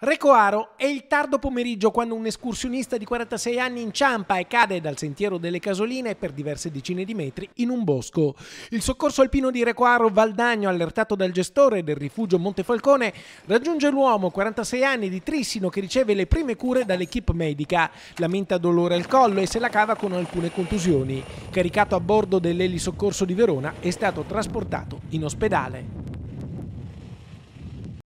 Recoaro è il tardo pomeriggio quando un escursionista di 46 anni inciampa e cade dal sentiero delle Casoline per diverse decine di metri in un bosco. Il soccorso alpino di Recoaro Valdagno, allertato dal gestore del rifugio Montefalcone, raggiunge l'uomo 46 anni di Trissino che riceve le prime cure dall'equipe medica. Lamenta dolore al collo e se la cava con alcune contusioni. Caricato a bordo dell'elisoccorso di Verona, è stato trasportato in ospedale.